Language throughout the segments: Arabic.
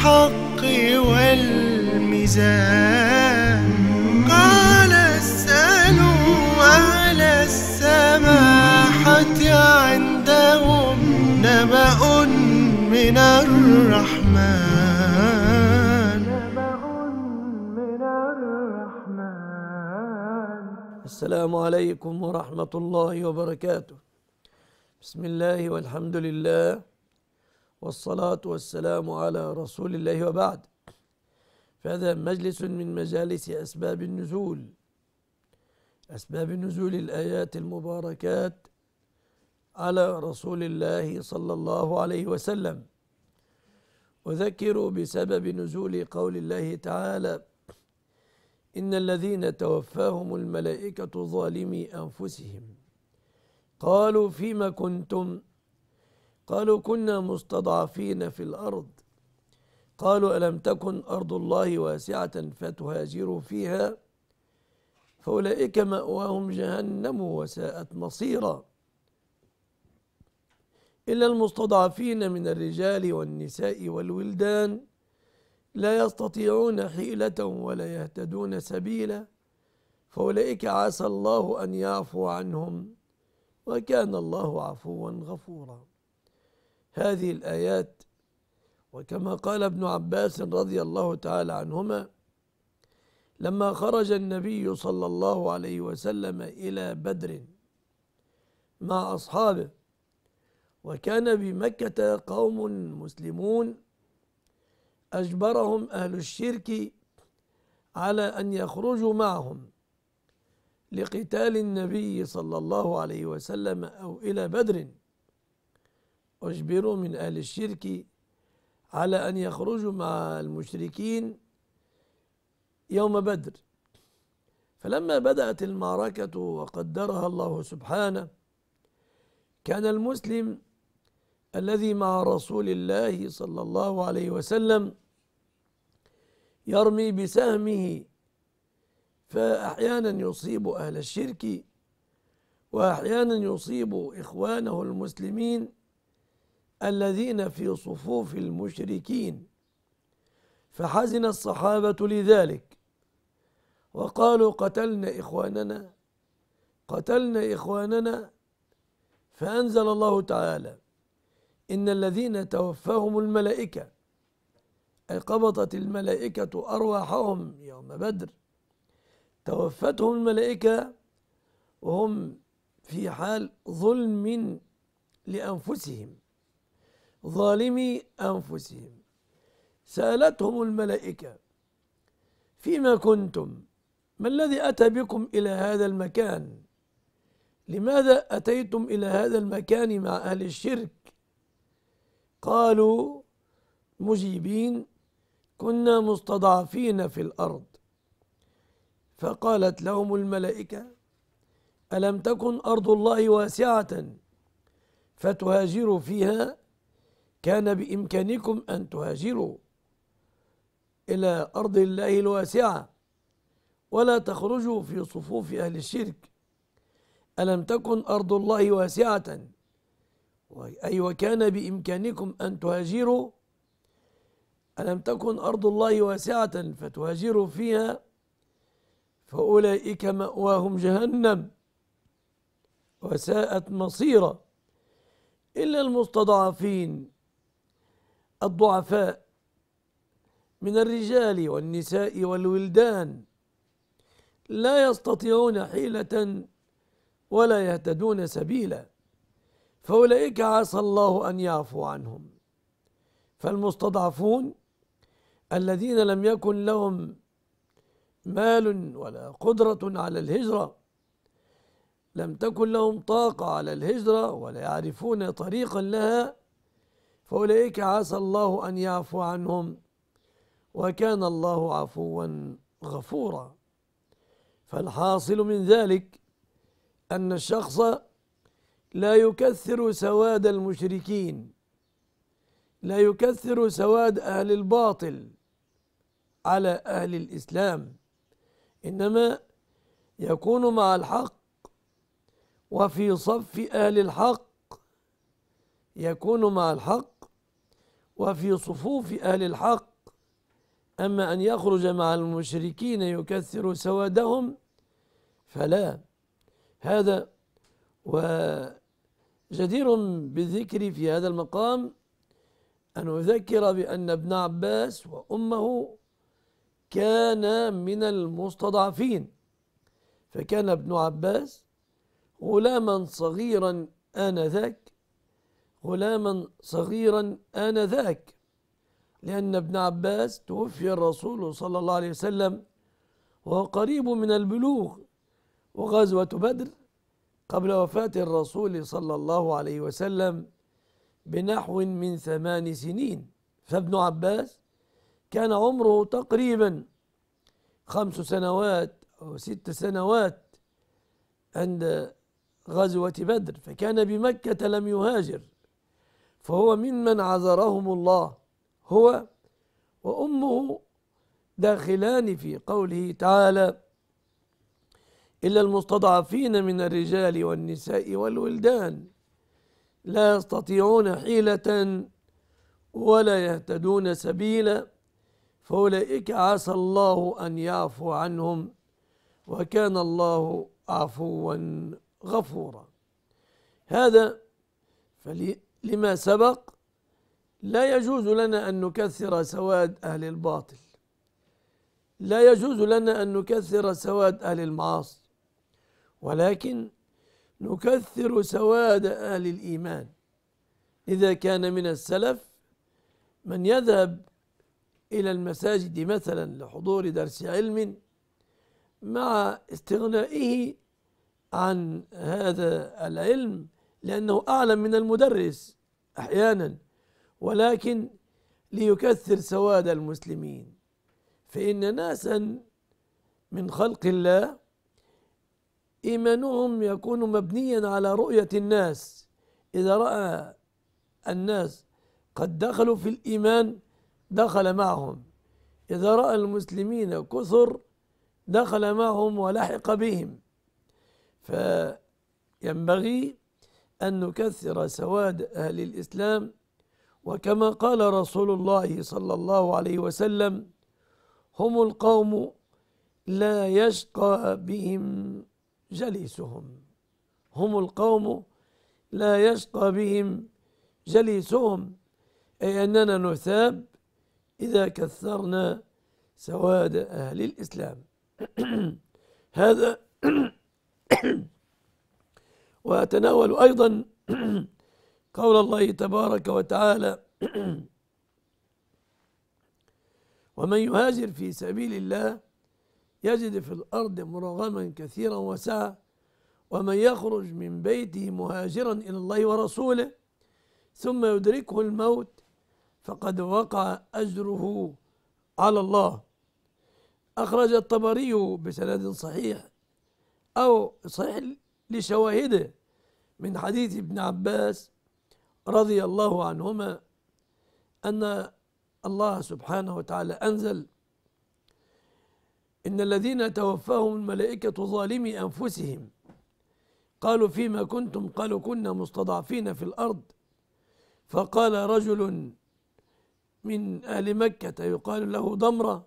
الحق والميزان قال اسألوا أهل السماحة عندهم نبأ من الرحمن السلام عليكم ورحمة الله وبركاته بسم الله والحمد لله والصلاة والسلام على رسول الله وبعد فهذا مجلس من مجالس أسباب النزول أسباب نزول الآيات المباركات على رسول الله صلى الله عليه وسلم وذكروا بسبب نزول قول الله تعالى إن الذين توفاهم الملائكة ظالمي أنفسهم قالوا فيما كنتم قالوا كنا مستضعفين في الارض قالوا الم تكن ارض الله واسعه فتهاجروا فيها فاولئك ماواهم جهنم وساءت مصيرا الا المستضعفين من الرجال والنساء والولدان لا يستطيعون حيله ولا يهتدون سبيلا فاولئك عسى الله ان يعفو عنهم وكان الله عفوا غفورا هذه الآيات وكما قال ابن عباس رضي الله تعالى عنهما لما خرج النبي صلى الله عليه وسلم إلى بدر مع أصحابه وكان بمكة قوم مسلمون أجبرهم أهل الشرك على أن يخرجوا معهم لقتال النبي صلى الله عليه وسلم أو إلى بدر أجبروا من أهل الشرك على أن يخرجوا مع المشركين يوم بدر فلما بدأت المعركة وقدرها الله سبحانه كان المسلم الذي مع رسول الله صلى الله عليه وسلم يرمي بسهمه فأحيانا يصيب أهل الشرك وأحيانا يصيب إخوانه المسلمين الذين في صفوف المشركين فحزن الصحابة لذلك وقالوا قتلنا إخواننا قتلنا إخواننا فأنزل الله تعالى إن الذين توفاهم الملائكة أي قبضت الملائكة أرواحهم يوم بدر توفتهم الملائكة وهم في حال ظلم لأنفسهم ظالمي أنفسهم سألتهم الملائكة فيما كنتم ما الذي أتى بكم إلى هذا المكان لماذا أتيتم إلى هذا المكان مع أهل الشرك قالوا مجيبين كنا مستضعفين في الأرض فقالت لهم الملائكة ألم تكن أرض الله واسعة فتهاجروا فيها كان بإمكانكم أن تهاجروا إلى أرض الله الواسعة ولا تخرجوا في صفوف أهل الشرك ألم تكن أرض الله واسعة أي وكان بإمكانكم أن تهاجروا ألم تكن أرض الله واسعة فتهاجروا فيها فأولئك مأواهم جهنم وساءت مصيرا إلا المستضعفين الضعفاء من الرجال والنساء والولدان لا يستطيعون حيلة ولا يهتدون سبيلا فأولئك عسى الله أن يعفو عنهم فالمستضعفون الذين لم يكن لهم مال ولا قدرة على الهجرة لم تكن لهم طاقة على الهجرة ولا يعرفون طريقا لها فأولئك عسى الله أن يعفو عنهم وكان الله عفوا غفورا فالحاصل من ذلك أن الشخص لا يكثر سواد المشركين لا يكثر سواد أهل الباطل على أهل الإسلام إنما يكون مع الحق وفي صف أهل الحق يكون مع الحق وفي صفوف أهل الحق أما أن يخرج مع المشركين يكثر سوادهم فلا هذا وجدير بالذكر في هذا المقام أن أذكر بأن ابن عباس وأمه كان من المستضعفين فكان ابن عباس غلاما صغيرا آنذاك غلاما صغيرا آنذاك لأن ابن عباس توفي الرسول صلى الله عليه وسلم وهو قريب من البلوغ وغزوة بدر قبل وفاة الرسول صلى الله عليه وسلم بنحو من ثمان سنين فابن عباس كان عمره تقريبا خمس سنوات أو ست سنوات عند غزوة بدر فكان بمكة لم يهاجر فهو ممن عذرهم الله هو وأمه داخلان في قوله تعالى إلا المستضعفين من الرجال والنساء والولدان لا يستطيعون حيلة ولا يهتدون سبيلا فأولئك عسى الله أن يعفو عنهم وكان الله عفوا غفورا هذا فلي لما سبق لا يجوز لنا ان نكثر سواد اهل الباطل لا يجوز لنا ان نكثر سواد اهل المعاصي ولكن نكثر سواد اهل الايمان اذا كان من السلف من يذهب الى المساجد مثلا لحضور درس علم مع استغنائه عن هذا العلم لأنه أعلم من المدرس أحيانا ولكن ليكثر سواد المسلمين فإن ناسا من خلق الله إيمانهم يكون مبنيا على رؤية الناس إذا رأى الناس قد دخلوا في الإيمان دخل معهم إذا رأى المسلمين كثر دخل معهم ولحق بهم فينبغي أن نكثر سواد أهل الإسلام وكما قال رسول الله صلى الله عليه وسلم هم القوم لا يشقى بهم جليسهم هم القوم لا يشقى بهم جليسهم أي أننا نثاب إذا كثرنا سواد أهل الإسلام هذا وأتناول أيضا قول الله تبارك وتعالى ومن يهاجر في سبيل الله يجد في الأرض مراغما كثيرا وسعة ومن يخرج من بيته مهاجرا إلى الله ورسوله ثم يدركه الموت فقد وقع أجره على الله أخرج الطبري بسند صحيح أو صحيح لشواهده من حديث ابن عباس رضي الله عنهما أن الله سبحانه وتعالى أنزل إن الذين توفاهم الملائكة ظالمي أنفسهم قالوا فيما كنتم قالوا كنا مستضعفين في الأرض فقال رجل من أهل مكة يقال له ضمرة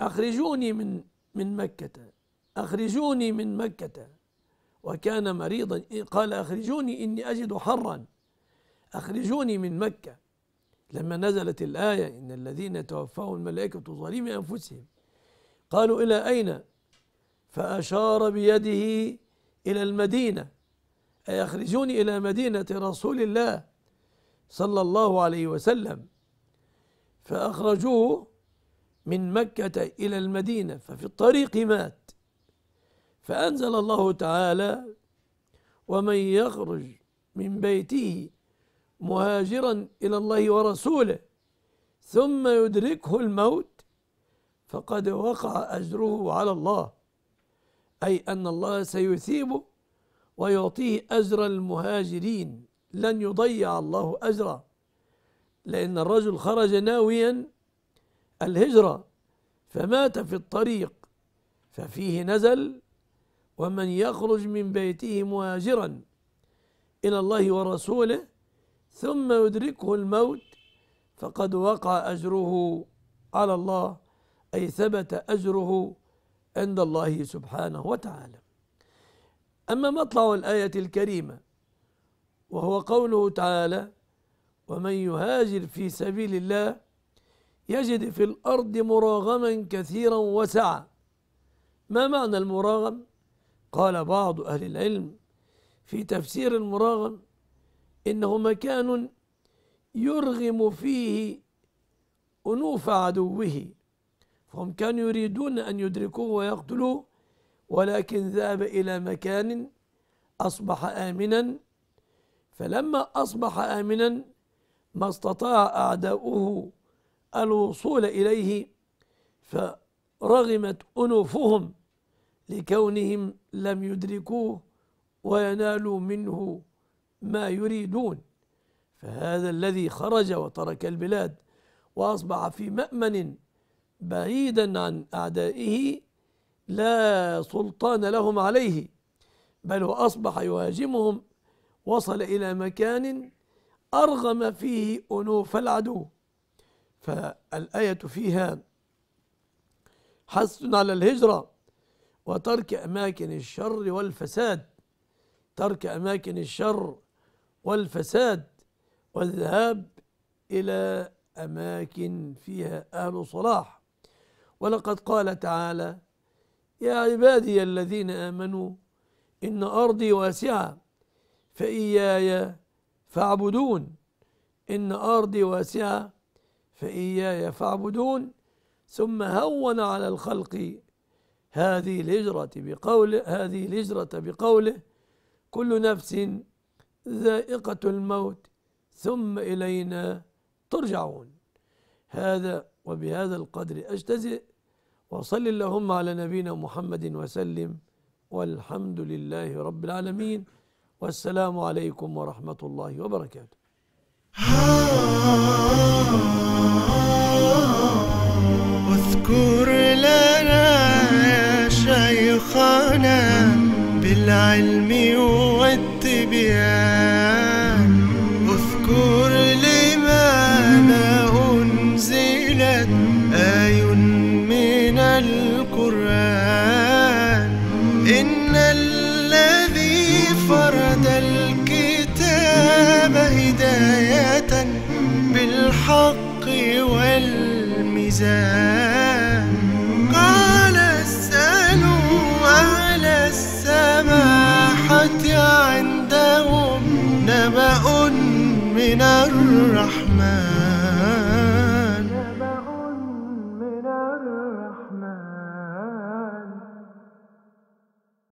أخرجوني من من مكة أخرجوني من مكة وكان مريضا قال أخرجوني إني أجد حرا أخرجوني من مكة لما نزلت الآية إن الذين توفاهم الملائكة ظالمي أنفسهم قالوا إلى أين فأشار بيده إلى المدينة أي أخرجوني إلى مدينة رسول الله صلى الله عليه وسلم فأخرجوه من مكة إلى المدينة ففي الطريق مات فأنزل الله تعالى ومن يخرج من بيته مهاجرا إلى الله ورسوله ثم يدركه الموت فقد وقع أجره على الله أي أن الله سيثيبه ويعطيه أجر المهاجرين لن يضيع الله أجره لأن الرجل خرج ناويا الهجرة فمات في الطريق ففيه نزل ومن يخرج من بيته مهاجرا الى الله ورسوله ثم يدركه الموت فقد وقع اجره على الله اي ثبت اجره عند الله سبحانه وتعالى اما مطلع الايه الكريمه وهو قوله تعالى ومن يهاجر في سبيل الله يجد في الارض مراغما كثيرا وسعا ما معنى المراغم قال بعض أهل العلم في تفسير المراغم إنه مكان يرغم فيه أنوف عدوه فهم كانوا يريدون أن يدركوه ويقتلوه ولكن ذهب إلى مكان أصبح آمنا فلما أصبح آمنا ما استطاع أعداؤه الوصول إليه فرغمت أنوفهم لكونهم لم يدركوه وينالوا منه ما يريدون فهذا الذي خرج وترك البلاد واصبح في مامن بعيدا عن اعدائه لا سلطان لهم عليه بل واصبح يهاجمهم وصل الى مكان ارغم فيه انوف العدو فالايه فيها حث على الهجره وترك أماكن الشر والفساد ترك أماكن الشر والفساد والذهاب إلى أماكن فيها أهل صلاح ولقد قال تعالى يا عبادي الذين آمنوا إن أرضي واسعة فإياي فاعبدون إن أرضي واسعة فإياي فاعبدون ثم هون على الخلق هذه الهجرة بقوله هذه الهجرة بقوله كل نفس ذائقة الموت ثم إلينا ترجعون هذا وبهذا القدر أجتزئ وصل اللهم على نبينا محمد وسلم والحمد لله رب العالمين والسلام عليكم ورحمة الله وبركاته هداية بالحق والميزان قال اسألوا على السماحة عندهم نبأ من الرحمن